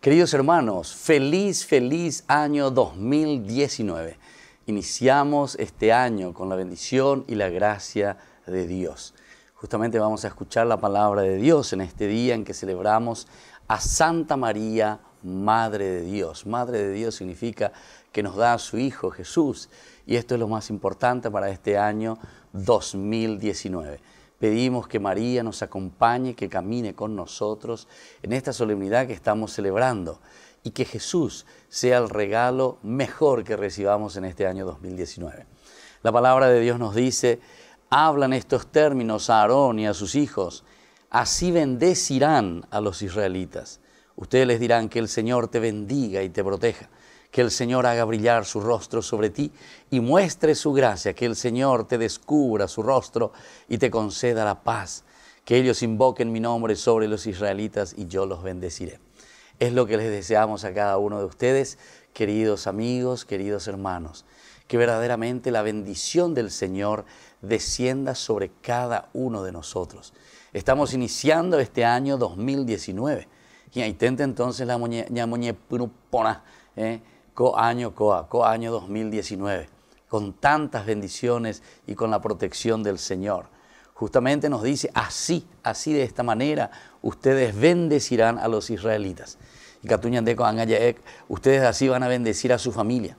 Queridos hermanos, feliz, feliz año 2019. Iniciamos este año con la bendición y la gracia de Dios. Justamente vamos a escuchar la palabra de Dios en este día en que celebramos a Santa María, Madre de Dios. Madre de Dios significa que nos da a su Hijo Jesús. Y esto es lo más importante para este año 2019. Pedimos que María nos acompañe, que camine con nosotros en esta solemnidad que estamos celebrando y que Jesús sea el regalo mejor que recibamos en este año 2019. La palabra de Dios nos dice, hablan estos términos a Aarón y a sus hijos, así bendecirán a los israelitas. Ustedes les dirán que el Señor te bendiga y te proteja que el Señor haga brillar su rostro sobre ti y muestre su gracia, que el Señor te descubra su rostro y te conceda la paz, que ellos invoquen mi nombre sobre los israelitas y yo los bendeciré. Es lo que les deseamos a cada uno de ustedes, queridos amigos, queridos hermanos, que verdaderamente la bendición del Señor descienda sobre cada uno de nosotros. Estamos iniciando este año 2019. Y intenta entonces la muñe, año COA, co año 2019, con tantas bendiciones y con la protección del Señor. Justamente nos dice, así, así de esta manera, ustedes bendecirán a los israelitas. Y Catuñandeco Angayaek, eh, ustedes así van a bendecir a su familia.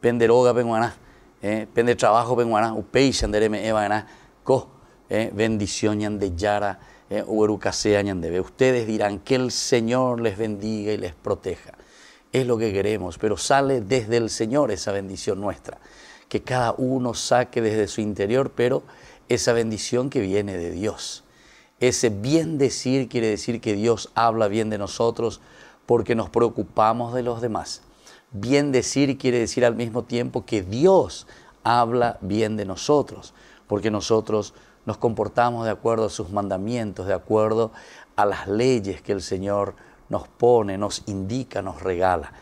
Penderoga Penguaná, eh, Pende Trabajo Penguaná, de Dereme Evaná, Co, eh, bendición yara, Uerucasea Yandebe. Ustedes dirán que el Señor les bendiga y les proteja es lo que queremos, pero sale desde el Señor esa bendición nuestra. Que cada uno saque desde su interior, pero esa bendición que viene de Dios. Ese bien decir quiere decir que Dios habla bien de nosotros porque nos preocupamos de los demás. Bien decir quiere decir al mismo tiempo que Dios habla bien de nosotros porque nosotros nos comportamos de acuerdo a sus mandamientos, de acuerdo a las leyes que el Señor nos pone, nos indica, nos regala.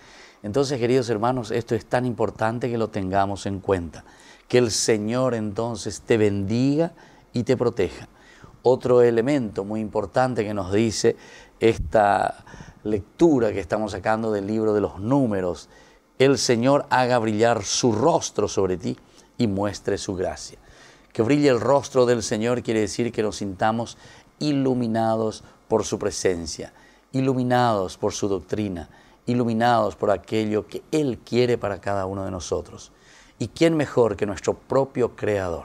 Entonces, queridos hermanos, esto es tan importante que lo tengamos en cuenta. Que el Señor entonces te bendiga y te proteja. Otro elemento muy importante que nos dice esta lectura que estamos sacando del libro de los números, el Señor haga brillar su rostro sobre ti y muestre su gracia. Que brille el rostro del Señor quiere decir que nos sintamos iluminados por su presencia iluminados por su doctrina, iluminados por aquello que Él quiere para cada uno de nosotros. ¿Y quién mejor que nuestro propio Creador?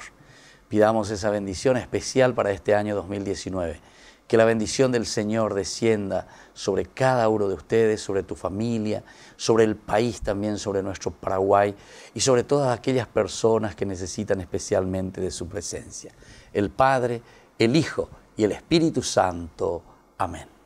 Pidamos esa bendición especial para este año 2019. Que la bendición del Señor descienda sobre cada uno de ustedes, sobre tu familia, sobre el país también, sobre nuestro Paraguay y sobre todas aquellas personas que necesitan especialmente de su presencia. El Padre, el Hijo y el Espíritu Santo. Amén.